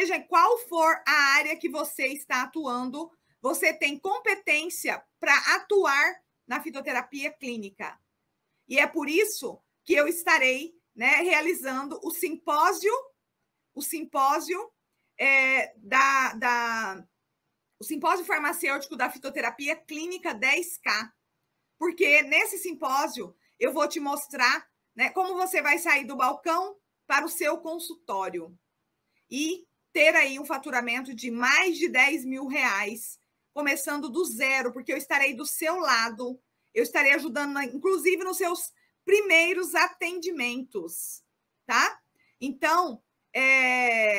seja qual for a área que você está atuando, você tem competência para atuar na fitoterapia clínica. E é por isso que eu estarei né, realizando o simpósio, o simpósio é, da, da o simpósio farmacêutico da fitoterapia clínica 10K. Porque nesse simpósio eu vou te mostrar né, como você vai sair do balcão para o seu consultório. E ter aí um faturamento de mais de 10 mil reais, começando do zero, porque eu estarei do seu lado, eu estarei ajudando, inclusive, nos seus primeiros atendimentos, tá? Então, é,